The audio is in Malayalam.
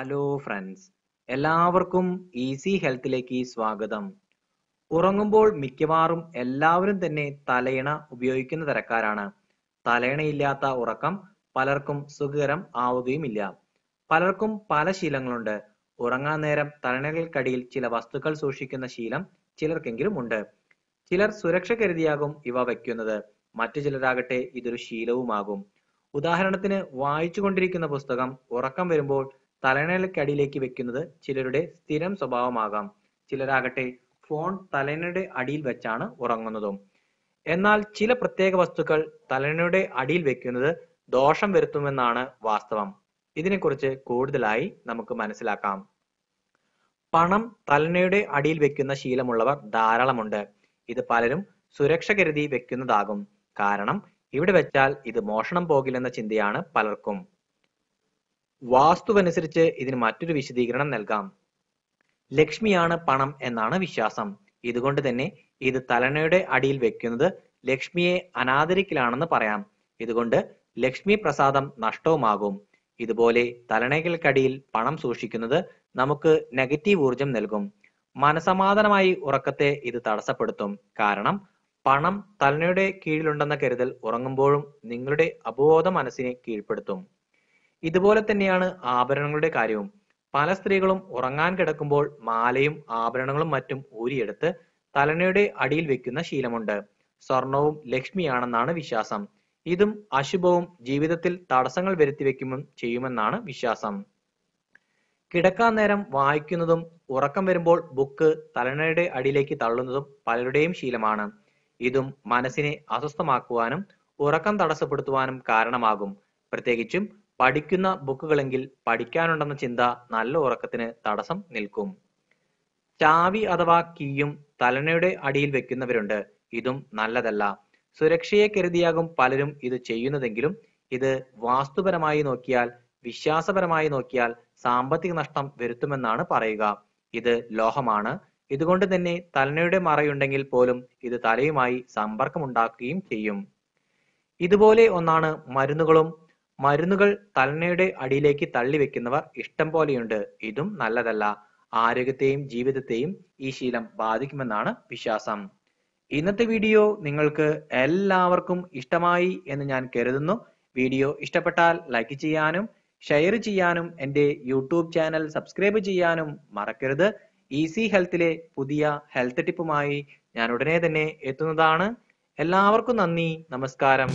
ഹലോ ഫ്രണ്ട്സ് എല്ലാവർക്കും ഈസി ഹെൽത്തിലേക്ക് സ്വാഗതം ഉറങ്ങുമ്പോൾ മിക്കവാറും എല്ലാവരും തന്നെ തലയിണ ഉപയോഗിക്കുന്ന തരക്കാരാണ് തലയിണയില്ലാത്ത ഉറക്കം പലർക്കും സുഖകരം ആവുകയുമില്ല പലർക്കും പല ശീലങ്ങളുണ്ട് ഉറങ്ങാൻ നേരം തലയിണകൾക്കടിയിൽ ചില വസ്തുക്കൾ സൂക്ഷിക്കുന്ന ശീലം ചിലർക്കെങ്കിലും ഉണ്ട് ചിലർ സുരക്ഷ കരുതിയാകും ഇവ വയ്ക്കുന്നത് മറ്റു ചിലരാകട്ടെ ഇതൊരു ശീലവുമാകും ഉദാഹരണത്തിന് വായിച്ചു കൊണ്ടിരിക്കുന്ന പുസ്തകം ഉറക്കം വരുമ്പോൾ തലയണയ്ക്കടിയിലേക്ക് വെക്കുന്നത് ചിലരുടെ സ്ഥിരം സ്വഭാവമാകാം ചിലരാകട്ടെ ഫോൺ തലയണയുടെ അടിയിൽ വെച്ചാണ് ഉറങ്ങുന്നതും എന്നാൽ ചില പ്രത്യേക വസ്തുക്കൾ തലയണയുടെ അടിയിൽ വെക്കുന്നത് ദോഷം വരുത്തുമെന്നാണ് വാസ്തവം ഇതിനെക്കുറിച്ച് കൂടുതലായി നമുക്ക് മനസ്സിലാക്കാം പണം തലനയുടെ അടിയിൽ വെക്കുന്ന ശീലമുള്ളവർ ധാരാളമുണ്ട് ഇത് പലരും സുരക്ഷ കരുതി വെക്കുന്നതാകും കാരണം ഇവിടെ വെച്ചാൽ ഇത് മോഷണം പോകില്ലെന്ന ചിന്തയാണ് പലർക്കും വാസ്തുവനുസരിച്ച് ഇതിന് മറ്റൊരു വിശദീകരണം നൽകാം ലക്ഷ്മിയാണ് പണം എന്നാണ് വിശ്വാസം ഇതുകൊണ്ട് തന്നെ ഇത് തലണയുടെ അടിയിൽ വെക്കുന്നത് ലക്ഷ്മിയെ അനാദരിക്കലാണെന്ന് പറയാം ഇതുകൊണ്ട് ലക്ഷ്മി പ്രസാദം നഷ്ടവുമാകും ഇതുപോലെ തലണകൾക്കടിയിൽ പണം സൂക്ഷിക്കുന്നത് നമുക്ക് നെഗറ്റീവ് ഊർജം നൽകും മനസമാധാനമായി ഉറക്കത്തെ ഇത് തടസ്സപ്പെടുത്തും കാരണം പണം തലനയുടെ കീഴിലുണ്ടെന്ന കരുതൽ ഉറങ്ങുമ്പോഴും നിങ്ങളുടെ അബോധ മനസ്സിനെ കീഴ്പ്പെടുത്തും ഇതുപോലെ തന്നെയാണ് ആഭരണങ്ങളുടെ കാര്യവും പല സ്ത്രീകളും ഉറങ്ങാൻ കിടക്കുമ്പോൾ മാലയും ആഭരണങ്ങളും മറ്റും ഊരിയെടുത്ത് തലനയുടെ അടിയിൽ വെക്കുന്ന ശീലമുണ്ട് സ്വർണവും ലക്ഷ്മിയാണെന്നാണ് വിശ്വാസം ഇതും അശുഭവും ജീവിതത്തിൽ തടസ്സങ്ങൾ വരുത്തി വെക്കുമെന്നും ചെയ്യുമെന്നാണ് വിശ്വാസം കിടക്കാൻ നേരം വായിക്കുന്നതും ഉറക്കം വരുമ്പോൾ ബുക്ക് തലനയുടെ അടിയിലേക്ക് തള്ളുന്നതും പലരുടെയും ശീലമാണ് ഇതും മനസ്സിനെ അസ്വസ്ഥമാക്കുവാനും ഉറക്കം തടസ്സപ്പെടുത്തുവാനും കാരണമാകും പ്രത്യേകിച്ചും പഠിക്കുന്ന ബുക്കുകളെങ്കിൽ പഠിക്കാനുണ്ടെന്ന ചിന്ത നല്ല ഉറക്കത്തിന് തടസ്സം നിൽക്കും ചാവി അഥവാ കീയും തലനയുടെ അടിയിൽ വെക്കുന്നവരുണ്ട് ഇതും നല്ലതല്ല സുരക്ഷയെ കരുതിയാകും പലരും ഇത് ചെയ്യുന്നതെങ്കിലും ഇത് വാസ്തുപരമായി നോക്കിയാൽ വിശ്വാസപരമായി നോക്കിയാൽ സാമ്പത്തിക നഷ്ടം വരുത്തുമെന്നാണ് പറയുക ഇത് ലോഹമാണ് ഇതുകൊണ്ട് തന്നെ തലനയുടെ മറയുണ്ടെങ്കിൽ പോലും ഇത് തലയുമായി സമ്പർക്കമുണ്ടാക്കുകയും ചെയ്യും ഇതുപോലെ ഒന്നാണ് മരുന്നുകളും മരുന്നുകൾ തലണയുടെ അടിയിലേക്ക് വെക്കുന്നവർ ഇഷ്ടം പോലെയുണ്ട് ഇതും നല്ലതല്ല ആരോഗ്യത്തെയും ജീവിതത്തെയും ഈ ശീലം ബാധിക്കുമെന്നാണ് വിശ്വാസം ഇന്നത്തെ വീഡിയോ നിങ്ങൾക്ക് എല്ലാവർക്കും ഇഷ്ടമായി എന്ന് ഞാൻ കരുതുന്നു വീഡിയോ ഇഷ്ടപ്പെട്ടാൽ ലൈക്ക് ചെയ്യാനും ഷെയർ ചെയ്യാനും എൻ്റെ യൂട്യൂബ് ചാനൽ സബ്സ്ക്രൈബ് ചെയ്യാനും മറക്കരുത് ഈസി ഹെൽത്തിലെ പുതിയ ഹെൽത്ത് ടിപ്പുമായി ഞാൻ ഉടനെ തന്നെ എത്തുന്നതാണ് എല്ലാവർക്കും നന്ദി നമസ്കാരം